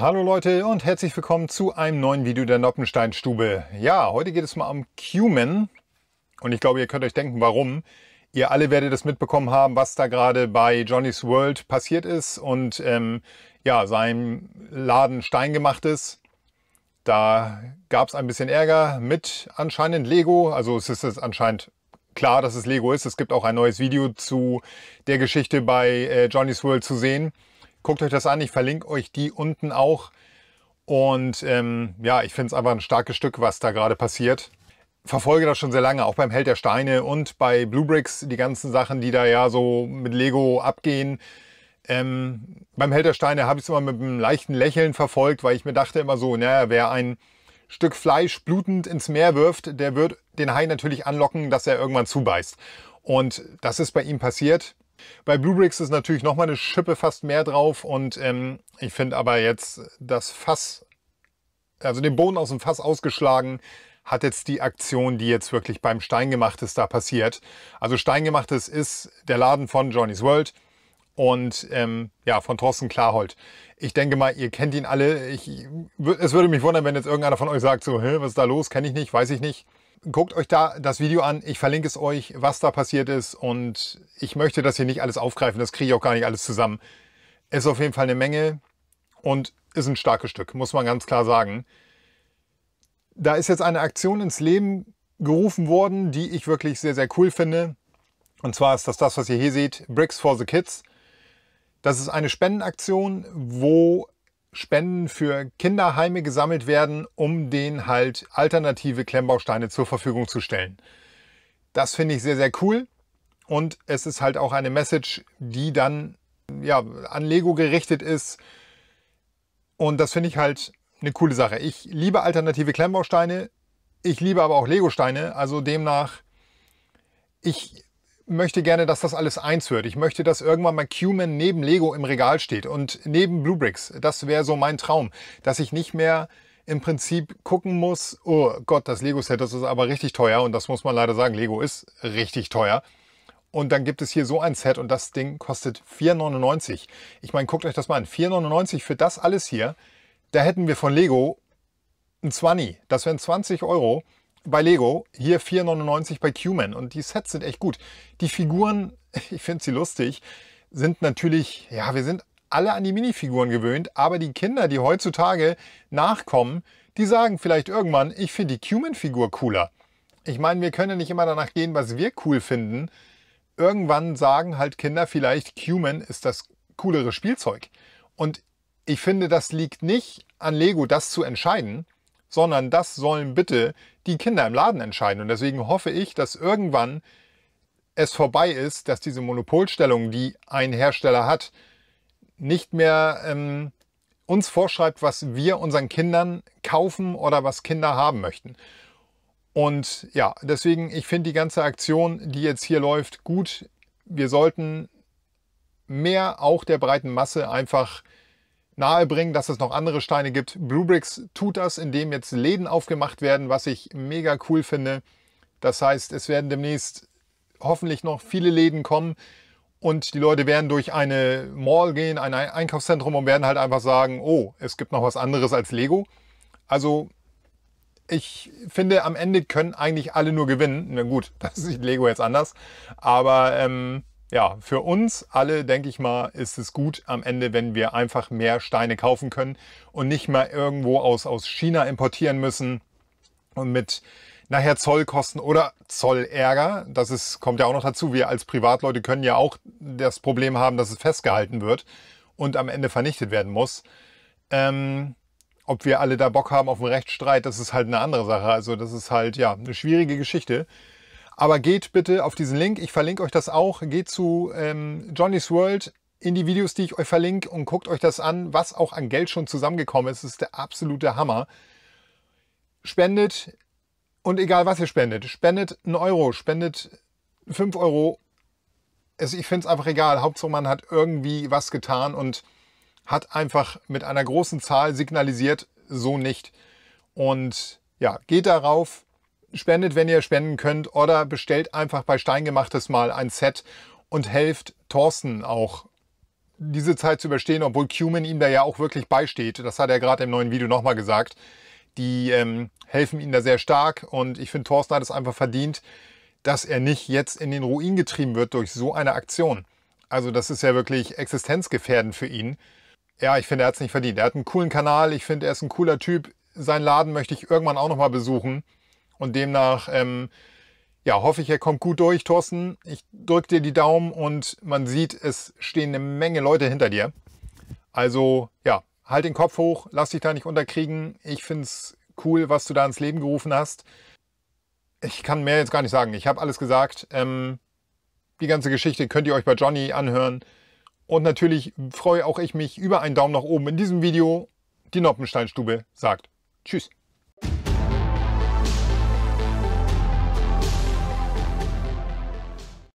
Hallo Leute und herzlich willkommen zu einem neuen Video der Noppenstein-Stube. Ja, heute geht es mal um Cumin und ich glaube, ihr könnt euch denken, warum. Ihr alle werdet es mitbekommen haben, was da gerade bei Johnny's World passiert ist und ähm, ja, seinem Laden Stein gemacht ist. Da gab es ein bisschen Ärger mit anscheinend Lego. Also es ist es anscheinend klar, dass es Lego ist. Es gibt auch ein neues Video zu der Geschichte bei äh, Johnny's World zu sehen. Guckt euch das an, ich verlinke euch die unten auch. Und ähm, ja, ich finde es einfach ein starkes Stück, was da gerade passiert. Verfolge das schon sehr lange, auch beim Held der Steine und bei Blue Bricks, die ganzen Sachen, die da ja so mit Lego abgehen. Ähm, beim Held der Steine habe ich es immer mit einem leichten Lächeln verfolgt, weil ich mir dachte immer so, naja, wer ein Stück Fleisch blutend ins Meer wirft, der wird den Hai natürlich anlocken, dass er irgendwann zubeißt. Und das ist bei ihm passiert. Bei Bluebricks ist natürlich nochmal eine Schippe fast mehr drauf und ähm, ich finde aber jetzt das Fass, also den Boden aus dem Fass ausgeschlagen, hat jetzt die Aktion, die jetzt wirklich beim Steingemachtes da passiert. Also Steingemachtes ist der Laden von Johnny's World und ähm, ja, von Thorsten Klarhold. Ich denke mal, ihr kennt ihn alle. Ich, es würde mich wundern, wenn jetzt irgendeiner von euch sagt, so, was ist da los? Kenne ich nicht, weiß ich nicht guckt euch da das Video an. Ich verlinke es euch, was da passiert ist. Und ich möchte das hier nicht alles aufgreifen. Das kriege ich auch gar nicht alles zusammen. Ist auf jeden Fall eine Menge und ist ein starkes Stück, muss man ganz klar sagen. Da ist jetzt eine Aktion ins Leben gerufen worden, die ich wirklich sehr, sehr cool finde. Und zwar ist das das, was ihr hier seht, Bricks for the Kids. Das ist eine Spendenaktion, wo Spenden für Kinderheime gesammelt werden, um denen halt alternative Klemmbausteine zur Verfügung zu stellen. Das finde ich sehr, sehr cool. Und es ist halt auch eine Message, die dann ja, an Lego gerichtet ist. Und das finde ich halt eine coole Sache. Ich liebe alternative Klemmbausteine. Ich liebe aber auch Lego-Steine. Also demnach, ich möchte gerne, dass das alles eins wird. Ich möchte, dass irgendwann mal Q-Man neben Lego im Regal steht und neben Blue Bricks. Das wäre so mein Traum, dass ich nicht mehr im Prinzip gucken muss, oh Gott, das Lego-Set, das ist aber richtig teuer und das muss man leider sagen, Lego ist richtig teuer. Und dann gibt es hier so ein Set und das Ding kostet 4,99. Ich meine, guckt euch das mal an. 4,99 für das alles hier. Da hätten wir von Lego ein 20. Das wären 20 Euro bei Lego, hier 4,99 bei Q-Man Und die Sets sind echt gut. Die Figuren, ich finde sie lustig, sind natürlich, ja, wir sind alle an die Minifiguren gewöhnt, aber die Kinder, die heutzutage nachkommen, die sagen vielleicht irgendwann, ich finde die q man figur cooler. Ich meine, wir können ja nicht immer danach gehen, was wir cool finden. Irgendwann sagen halt Kinder vielleicht, Q-Man ist das coolere Spielzeug. Und ich finde, das liegt nicht an Lego, das zu entscheiden, sondern das sollen bitte die Kinder im Laden entscheiden. Und deswegen hoffe ich, dass irgendwann es vorbei ist, dass diese Monopolstellung, die ein Hersteller hat, nicht mehr ähm, uns vorschreibt, was wir unseren Kindern kaufen oder was Kinder haben möchten. Und ja, deswegen, ich finde die ganze Aktion, die jetzt hier läuft, gut. Wir sollten mehr auch der breiten Masse einfach nahebringen, dass es noch andere Steine gibt. Bluebricks tut das, indem jetzt Läden aufgemacht werden, was ich mega cool finde. Das heißt, es werden demnächst hoffentlich noch viele Läden kommen und die Leute werden durch eine Mall gehen, ein Einkaufszentrum und werden halt einfach sagen, oh, es gibt noch was anderes als Lego. Also ich finde, am Ende können eigentlich alle nur gewinnen. Na gut, das sieht Lego jetzt anders. Aber ähm, ja, für uns alle, denke ich mal, ist es gut am Ende, wenn wir einfach mehr Steine kaufen können und nicht mal irgendwo aus, aus China importieren müssen und mit nachher Zollkosten oder Zollärger. Das ist, kommt ja auch noch dazu. Wir als Privatleute können ja auch das Problem haben, dass es festgehalten wird und am Ende vernichtet werden muss. Ähm, ob wir alle da Bock haben auf einen Rechtsstreit, das ist halt eine andere Sache. Also das ist halt ja eine schwierige Geschichte. Aber geht bitte auf diesen Link, ich verlinke euch das auch, geht zu ähm, Johnny's World in die Videos, die ich euch verlinke und guckt euch das an, was auch an Geld schon zusammengekommen ist. Das ist der absolute Hammer. Spendet und egal was ihr spendet, spendet einen Euro, spendet fünf Euro. Also ich finde es einfach egal. Hauptsache man hat irgendwie was getan und hat einfach mit einer großen Zahl signalisiert, so nicht. Und ja, geht darauf, spendet, wenn ihr spenden könnt, oder bestellt einfach bei Steingemachtes mal ein Set und helft Thorsten auch diese Zeit zu überstehen, obwohl Cumin ihm da ja auch wirklich beisteht. Das hat er gerade im neuen Video nochmal gesagt. Die ähm, helfen ihm da sehr stark und ich finde, Thorsten hat es einfach verdient, dass er nicht jetzt in den Ruin getrieben wird durch so eine Aktion. Also das ist ja wirklich existenzgefährdend für ihn. Ja, ich finde, er hat es nicht verdient. Er hat einen coolen Kanal, ich finde, er ist ein cooler Typ. Seinen Laden möchte ich irgendwann auch nochmal besuchen. Und demnach ähm, ja, hoffe ich, er kommt gut durch, Thorsten. Ich drücke dir die Daumen und man sieht, es stehen eine Menge Leute hinter dir. Also ja, halt den Kopf hoch, lass dich da nicht unterkriegen. Ich finde es cool, was du da ins Leben gerufen hast. Ich kann mehr jetzt gar nicht sagen. Ich habe alles gesagt. Ähm, die ganze Geschichte könnt ihr euch bei Johnny anhören. Und natürlich freue auch ich mich über einen Daumen nach oben in diesem Video. Die Noppensteinstube sagt Tschüss.